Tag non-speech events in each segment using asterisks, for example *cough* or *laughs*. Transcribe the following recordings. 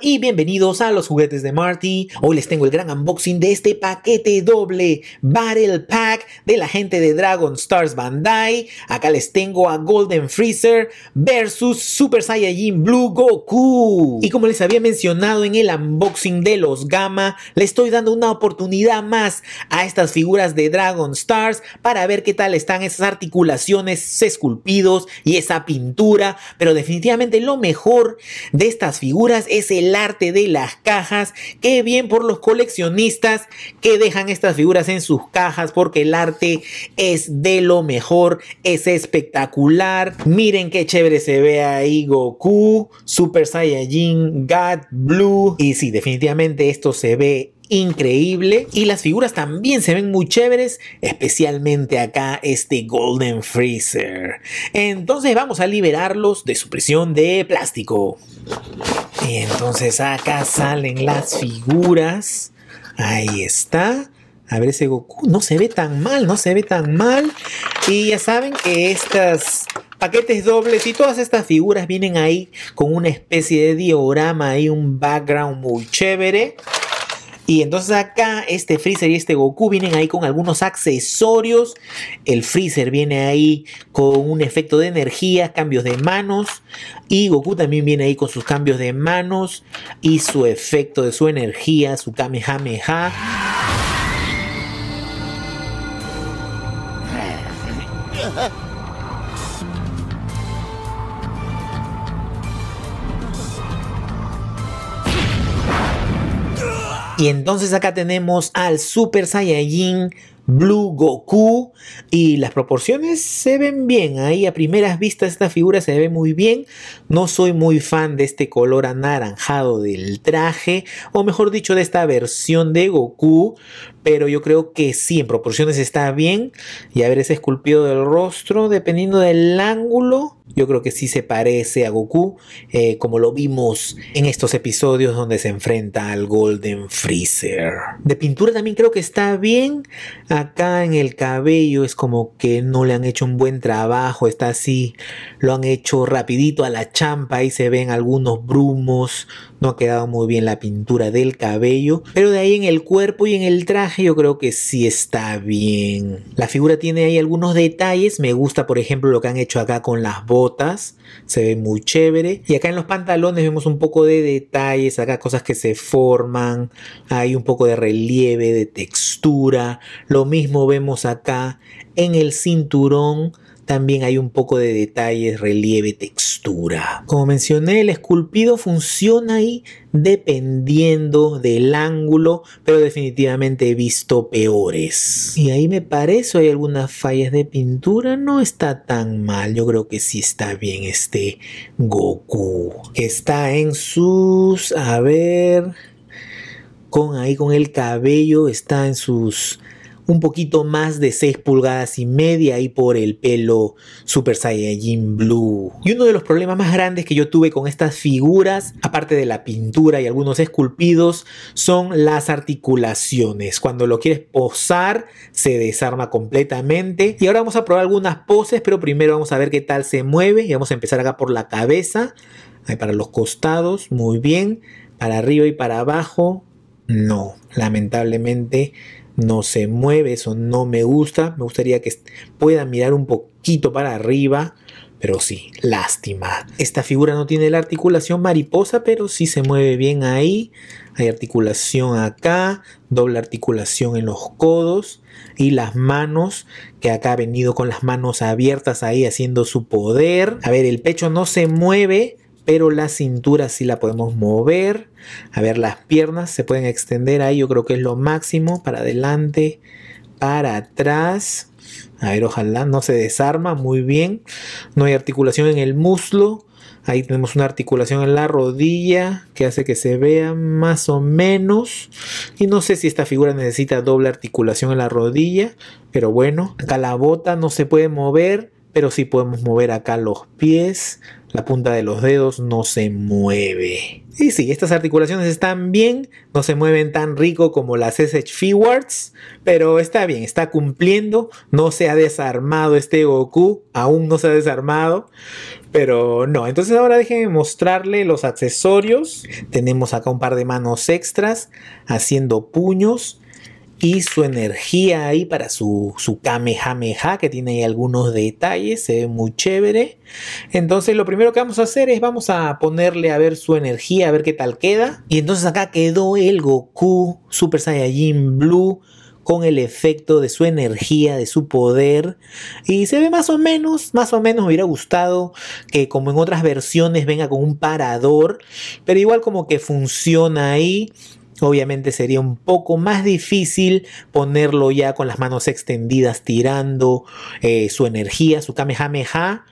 y bienvenidos a los juguetes de Marty. Hoy les tengo el gran unboxing de este paquete doble Battle Pack de la gente de Dragon Stars Bandai. Acá les tengo a Golden Freezer versus Super Saiyajin Blue Goku. Y como les había mencionado en el unboxing de los Gamma, le estoy dando una oportunidad más a estas figuras de Dragon Stars para ver qué tal están esas articulaciones, esculpidos y esa pintura. Pero definitivamente lo mejor de estas figuras es el el arte de las cajas. que bien por los coleccionistas que dejan estas figuras en sus cajas porque el arte es de lo mejor, es espectacular. Miren qué chévere se ve ahí Goku, Super Saiyajin, God, Blue. Y sí, definitivamente esto se ve increíble y las figuras también se ven muy chéveres, especialmente acá este Golden Freezer. Entonces vamos a liberarlos de su prisión de plástico. Y entonces acá salen las figuras. Ahí está. A ver ese Goku. No se ve tan mal, no se ve tan mal. Y ya saben que estas paquetes dobles y todas estas figuras vienen ahí con una especie de diorama, y un background muy chévere. Y entonces acá este Freezer y este Goku vienen ahí con algunos accesorios. El Freezer viene ahí con un efecto de energía, cambios de manos. Y Goku también viene ahí con sus cambios de manos y su efecto de su energía, su Kamehameha. Y entonces acá tenemos al Super Saiyajin Blue Goku y las proporciones se ven bien. Ahí a primeras vistas esta figura se ve muy bien. No soy muy fan de este color anaranjado del traje o mejor dicho de esta versión de Goku, pero yo creo que sí, en proporciones está bien. Y a ver ese esculpido del rostro, dependiendo del ángulo, yo creo que sí se parece a Goku, eh, como lo vimos en estos episodios donde se enfrenta al Golden Freezer. De pintura también creo que está bien. Acá en el cabello es como que no le han hecho un buen trabajo, está así, lo han hecho rapidito a la champa, ahí se ven algunos brumos, no ha quedado muy bien la pintura del cabello, pero de ahí en el cuerpo y en el traje yo creo que sí está bien. La figura tiene ahí algunos detalles, me gusta por ejemplo lo que han hecho acá con las botas, se ve muy chévere. Y acá en los pantalones vemos un poco de detalles, acá cosas que se forman, hay un poco de relieve, de textura. Lo mismo vemos acá en el cinturón también hay un poco de detalles, relieve, textura. Como mencioné, el esculpido funciona ahí dependiendo del ángulo, pero definitivamente he visto peores. Y ahí me parece, hay algunas fallas de pintura, no está tan mal, yo creo que sí está bien este Goku, está en sus, a ver, con ahí con el cabello, está en sus un poquito más de 6 pulgadas y media y por el pelo Super Saiyajin Blue. Y uno de los problemas más grandes que yo tuve con estas figuras, aparte de la pintura y algunos esculpidos, son las articulaciones. Cuando lo quieres posar, se desarma completamente. Y ahora vamos a probar algunas poses, pero primero vamos a ver qué tal se mueve. Y vamos a empezar acá por la cabeza, Ahí para los costados, muy bien. Para arriba y para abajo, no. Lamentablemente no se mueve, eso no me gusta. Me gustaría que pueda mirar un poquito para arriba, pero sí, lástima. Esta figura no tiene la articulación mariposa, pero sí se mueve bien ahí. Hay articulación acá, doble articulación en los codos y las manos, que acá ha venido con las manos abiertas ahí haciendo su poder. A ver, el pecho no se mueve, pero la cintura sí la podemos mover. A ver, las piernas se pueden extender ahí, yo creo que es lo máximo, para adelante, para atrás. A ver, ojalá no se desarma, muy bien. No hay articulación en el muslo. Ahí tenemos una articulación en la rodilla que hace que se vea más o menos. Y no sé si esta figura necesita doble articulación en la rodilla, pero bueno, acá la bota no se puede mover pero sí podemos mover acá los pies, la punta de los dedos no se mueve. Y sí, estas articulaciones están bien, no se mueven tan rico como las SH Feewards, pero está bien, está cumpliendo, no se ha desarmado este Goku, aún no se ha desarmado, pero no. Entonces ahora déjenme mostrarle los accesorios. Tenemos acá un par de manos extras haciendo puños y su energía ahí para su, Kamehameha, que tiene ahí algunos detalles, se ve muy chévere. Entonces lo primero que vamos a hacer es vamos a ponerle a ver su energía, a ver qué tal queda. Y entonces acá quedó el Goku Super Saiyajin Blue con el efecto de su energía, de su poder. Y se ve más o menos, más o menos me hubiera gustado que como en otras versiones venga con un parador, pero igual como que funciona ahí. Obviamente sería un poco más difícil ponerlo ya con las manos extendidas tirando eh, su energía, su kamehameha,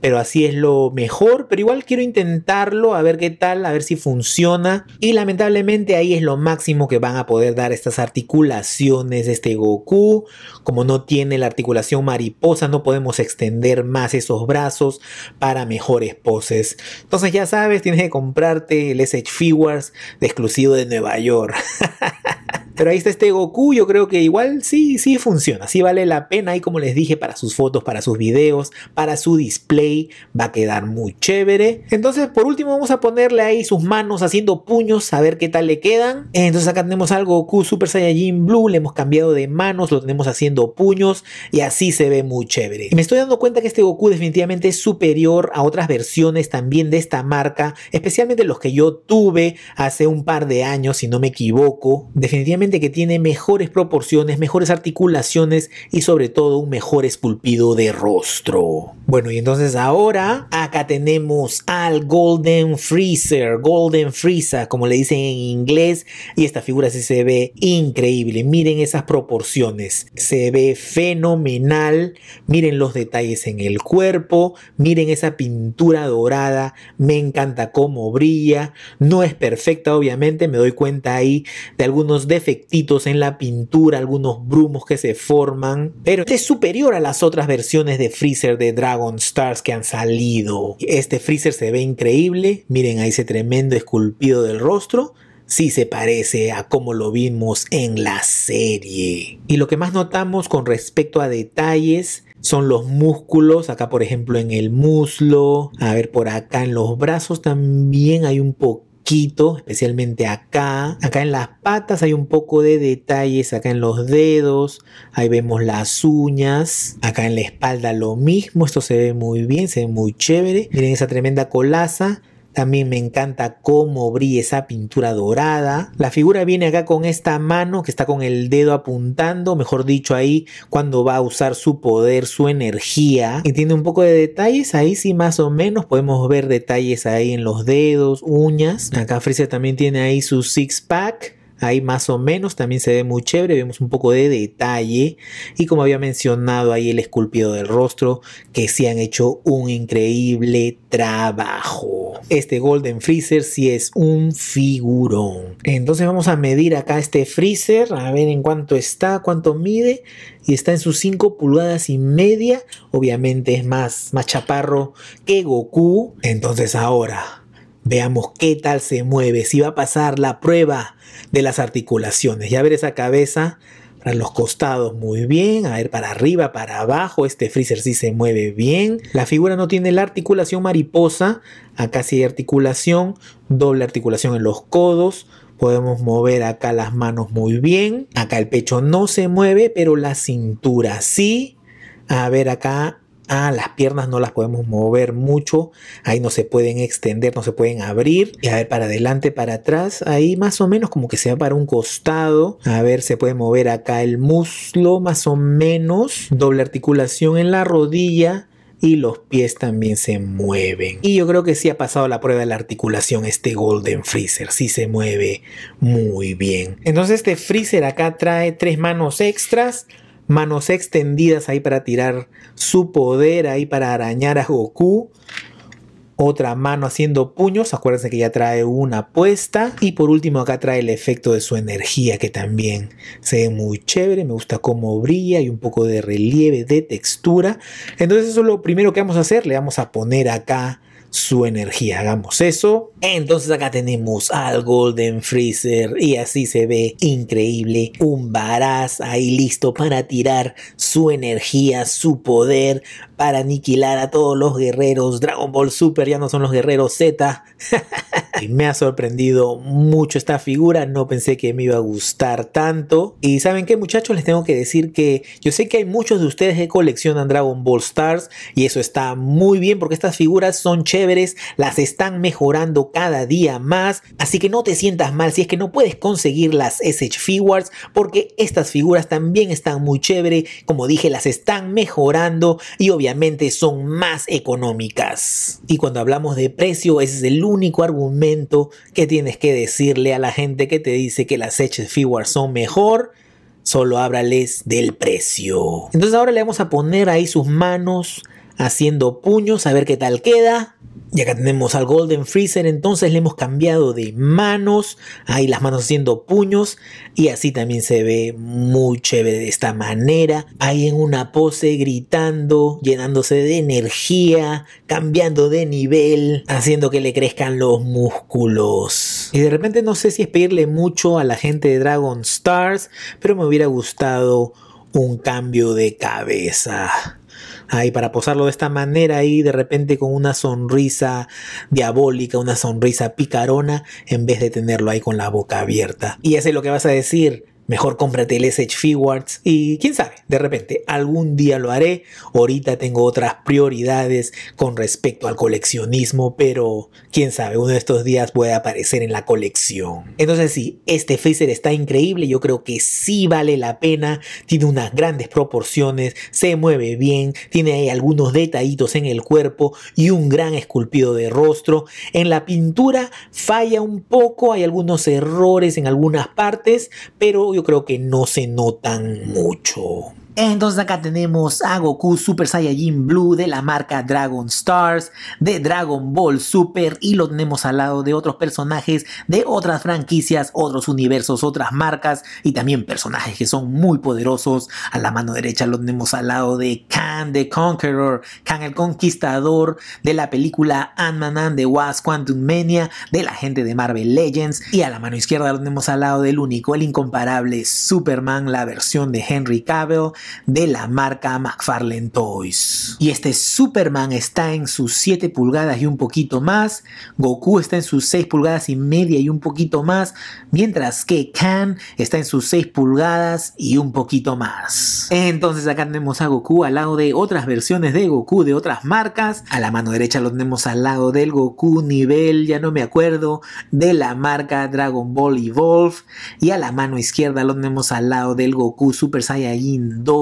pero así es lo mejor, pero igual quiero intentarlo, a ver qué tal, a ver si funciona. Y lamentablemente ahí es lo máximo que van a poder dar estas articulaciones de este Goku. Como no tiene la articulación mariposa, no podemos extender más esos brazos para mejores poses. Entonces ya sabes, tienes que comprarte el SH Figures de exclusivo de Nueva York. *laughs* Pero ahí está este Goku, yo creo que igual sí, sí funciona, sí vale la pena. Y como les dije, para sus fotos, para sus videos, para su display, va a quedar muy chévere. Entonces, por último, vamos a ponerle ahí sus manos haciendo puños, a ver qué tal le quedan. Entonces acá tenemos al Goku Super Saiyajin Blue, le hemos cambiado de manos, lo tenemos haciendo puños y así se ve muy chévere. me estoy dando cuenta que este Goku definitivamente es superior a otras versiones también de esta marca, especialmente los que yo tuve hace un par de años, si no me equivoco. Definitivamente que tiene mejores proporciones, mejores articulaciones y sobre todo un mejor esculpido de rostro. Bueno, y entonces ahora acá tenemos al Golden Freezer, Golden Freezer, como le dicen en inglés, y esta figura sí se ve increíble. Miren esas proporciones, se ve fenomenal. Miren los detalles en el cuerpo, miren esa pintura dorada, me encanta cómo brilla. No es perfecta, obviamente, me doy cuenta ahí de algunos defectos en la pintura, algunos brumos que se forman, pero es superior a las otras versiones de Freezer de Dragon Stars que han salido. Este Freezer se ve increíble, miren ahí ese tremendo esculpido del rostro, si se parece a como lo vimos en la serie. Y lo que más notamos con respecto a detalles son los músculos, acá por ejemplo en el muslo, a ver por acá en los brazos también hay un poco especialmente acá. Acá en las patas hay un poco de detalles, acá en los dedos, ahí vemos las uñas, acá en la espalda lo mismo, esto se ve muy bien, se ve muy chévere. Miren esa tremenda colaza también me encanta cómo brilla esa pintura dorada. La figura viene acá con esta mano que está con el dedo apuntando, mejor dicho ahí, cuando va a usar su poder, su energía. Y tiene un poco de detalles ahí, sí, más o menos. Podemos ver detalles ahí en los dedos, uñas. Acá frisia también tiene ahí su six pack. Ahí más o menos también se ve muy chévere, vemos un poco de detalle. Y como había mencionado ahí el esculpido del rostro, que se han hecho un increíble trabajo. Este Golden Freezer sí es un figurón. Entonces vamos a medir acá este Freezer, a ver en cuánto está, cuánto mide. Y está en sus 5 pulgadas y media. Obviamente es más, más chaparro que Goku. Entonces ahora Veamos qué tal se mueve, si va a pasar la prueba de las articulaciones. Ya ver esa cabeza para los costados muy bien, a ver para arriba, para abajo, este freezer sí se mueve bien. La figura no tiene la articulación mariposa, acá sí hay articulación, doble articulación en los codos, podemos mover acá las manos muy bien, acá el pecho no se mueve, pero la cintura sí. A ver acá Ah, las piernas no las podemos mover mucho, ahí no se pueden extender, no se pueden abrir. Y a ver, para adelante, para atrás, ahí más o menos como que se va para un costado. A ver, se puede mover acá el muslo, más o menos. Doble articulación en la rodilla y los pies también se mueven. Y yo creo que sí ha pasado la prueba de la articulación este Golden Freezer, sí se mueve muy bien. Entonces este Freezer acá trae tres manos extras, manos extendidas ahí para tirar su poder ahí para arañar a Goku. Otra mano haciendo puños, acuérdense que ya trae una puesta. Y por último acá trae el efecto de su energía que también se ve muy chévere, me gusta cómo brilla y un poco de relieve, de textura. Entonces eso es lo primero que vamos a hacer, le vamos a poner acá su energía. Hagamos eso. Entonces acá tenemos al Golden Freezer y así se ve increíble. Un Baraz ahí listo para tirar su energía, su poder, para aniquilar a todos los guerreros. Dragon Ball Super ya no son los guerreros Z. *laughs* me ha sorprendido mucho esta figura, no pensé que me iba a gustar tanto. Y saben qué muchachos, les tengo que decir que yo sé que hay muchos de ustedes que coleccionan Dragon Ball Stars y eso está muy bien porque estas figuras son las están mejorando cada día más, así que no te sientas mal si es que no puedes conseguir las SH Figures, porque estas figuras también están muy chévere, como dije, las están mejorando y obviamente son más económicas. Y cuando hablamos de precio, ese es el único argumento que tienes que decirle a la gente que te dice que las SH Figures son mejor solo háblales del precio. Entonces ahora le vamos a poner ahí sus manos haciendo puños, a ver qué tal queda. Y acá tenemos al Golden Freezer, entonces le hemos cambiado de manos, ahí las manos haciendo puños, y así también se ve muy chévere de esta manera, ahí en una pose gritando, llenándose de energía, cambiando de nivel, haciendo que le crezcan los músculos. Y de repente no sé si es pedirle mucho a la gente de Dragon Stars, pero me hubiera gustado un cambio de cabeza. Ahí para posarlo de esta manera y de repente con una sonrisa diabólica, una sonrisa picarona, en vez de tenerlo ahí con la boca abierta. Y ese es lo que vas a decir. Mejor cómprate el SH Figuarts y quién sabe, de repente algún día lo haré. Ahorita tengo otras prioridades con respecto al coleccionismo, pero quién sabe, uno de estos días puede aparecer en la colección. Entonces sí, este Facer está increíble, yo creo que sí vale la pena, tiene unas grandes proporciones, se mueve bien, tiene ahí algunos detallitos en el cuerpo y un gran esculpido de rostro. En la pintura falla un poco, hay algunos errores en algunas partes, pero yo creo que no se notan mucho. Entonces acá tenemos a Goku Super Saiyajin Blue de la marca Dragon Stars, de Dragon Ball Super y lo tenemos al lado de otros personajes de otras franquicias, otros universos, otras marcas y también personajes que son muy poderosos. A la mano derecha lo tenemos al lado de Khan the Conqueror, Khan el Conquistador de la película Ant-Man and the Wasp Quantum Mania de la gente de Marvel Legends y a la mano izquierda lo tenemos al lado del único, el incomparable Superman, la versión de Henry Cavill de la marca McFarlane Toys. Y este Superman está en sus 7 pulgadas y un poquito más, Goku está en sus 6 pulgadas y media y un poquito más, mientras que Khan está en sus 6 pulgadas y un poquito más. Entonces acá tenemos a Goku al lado de otras versiones de Goku de otras marcas, a la mano derecha lo tenemos al lado del Goku nivel, ya no me acuerdo, de la marca Dragon Ball Evolve y a la mano izquierda lo tenemos al lado del Goku Super Saiyan 2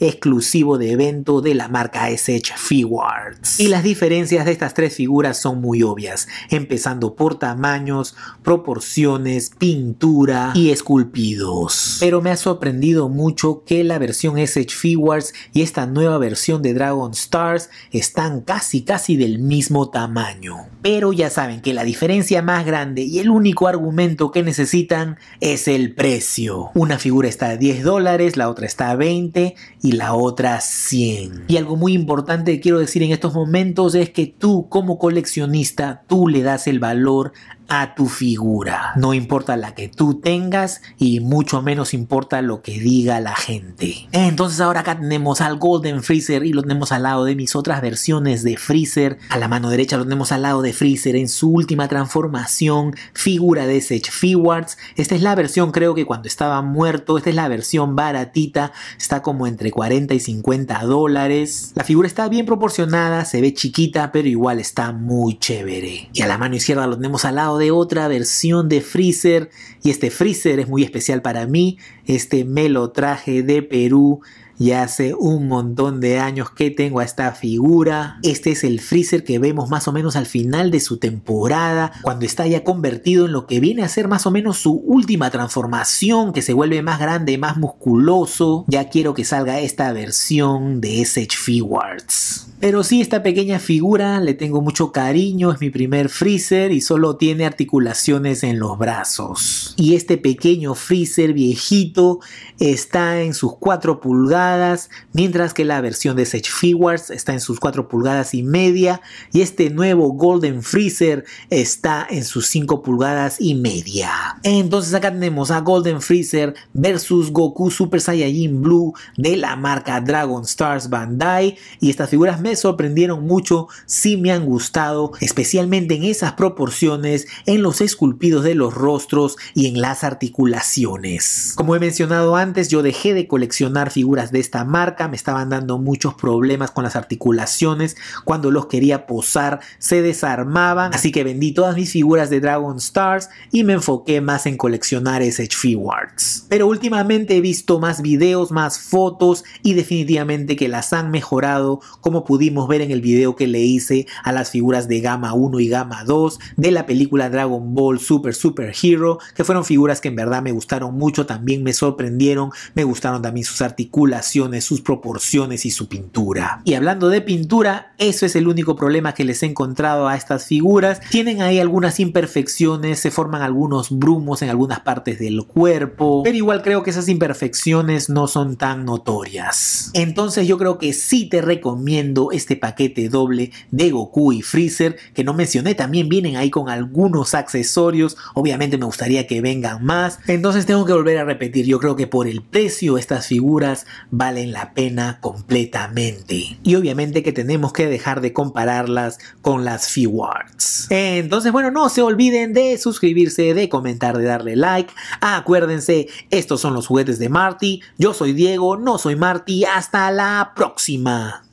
exclusivo de evento de la marca SH Figuarts. Y las diferencias de estas tres figuras son muy obvias, empezando por tamaños, proporciones, pintura y esculpidos. Pero me ha sorprendido mucho que la versión SH Figuarts y esta nueva versión de Dragon Stars están casi casi del mismo tamaño. Pero ya saben que la diferencia más grande y el único argumento que necesitan es el precio. Una figura está a 10 dólares, la otra está a 20 y la otra 100. Y algo muy importante que quiero decir en estos momentos es que tú como coleccionista, tú le das el valor a tu figura. No importa la que tú tengas y mucho menos importa lo que diga la gente. Entonces ahora acá tenemos al Golden Freezer y lo tenemos al lado de mis otras versiones de Freezer. A la mano derecha lo tenemos al lado de Freezer en su última transformación, figura de Sage Fiwards. Esta es la versión creo que cuando estaba muerto, esta es la versión baratita, está como entre 40 y 50 dólares. La figura está bien proporcionada, se ve chiquita, pero igual está muy chévere. Y a la mano izquierda lo tenemos al lado de otra versión de Freezer. Y este Freezer es muy especial para mí. Este me lo traje de Perú ya hace un montón de años que tengo a esta figura. Este es el Freezer que vemos más o menos al final de su temporada, cuando está ya convertido en lo que viene a ser más o menos su última transformación, que se vuelve más grande, más musculoso. Ya quiero que salga esta versión de SH Figuarts. Pero sí, esta pequeña figura le tengo mucho cariño, es mi primer Freezer y solo tiene articulaciones en los brazos. Y este pequeño Freezer viejito está en sus 4 pulgadas mientras que la versión de Sage Figuarts está en sus 4 pulgadas y media y este nuevo Golden Freezer está en sus 5 pulgadas y media. Entonces acá tenemos a Golden Freezer versus Goku Super Saiyajin Blue de la marca Dragon Stars Bandai y estas figuras me sorprendieron mucho, Si me han gustado, especialmente en esas proporciones, en los esculpidos de los rostros y en las articulaciones. Como he mencionado antes, yo dejé de coleccionar figuras de de esta marca, me estaban dando muchos problemas con las articulaciones, cuando los quería posar se desarmaban, así que vendí todas mis figuras de Dragon Stars y me enfoqué más en coleccionar S.H.Figuarts Pero últimamente he visto más videos, más fotos y definitivamente que las han mejorado como pudimos ver en el video que le hice a las figuras de gama 1 y gama 2 de la película Dragon Ball Super Super Hero, que fueron figuras que en verdad me gustaron mucho, también me sorprendieron, me gustaron también sus articulaciones sus proporciones y su pintura. Y hablando de pintura, eso es el único problema que les he encontrado a estas figuras. Tienen ahí algunas imperfecciones, se forman algunos brumos en algunas partes del cuerpo, pero igual creo que esas imperfecciones no son tan notorias. Entonces yo creo que sí te recomiendo este paquete doble de Goku y Freezer, que no mencioné, también vienen ahí con algunos accesorios, obviamente me gustaría que vengan más, entonces tengo que volver a repetir, yo creo que por el precio estas figuras valen la pena completamente. Y obviamente que tenemos que dejar de compararlas con las Fewards. Entonces, bueno, no se olviden de suscribirse, de comentar, de darle like. acuérdense, estos son los juguetes de Marty. Yo soy Diego, no soy Marty. Hasta la próxima.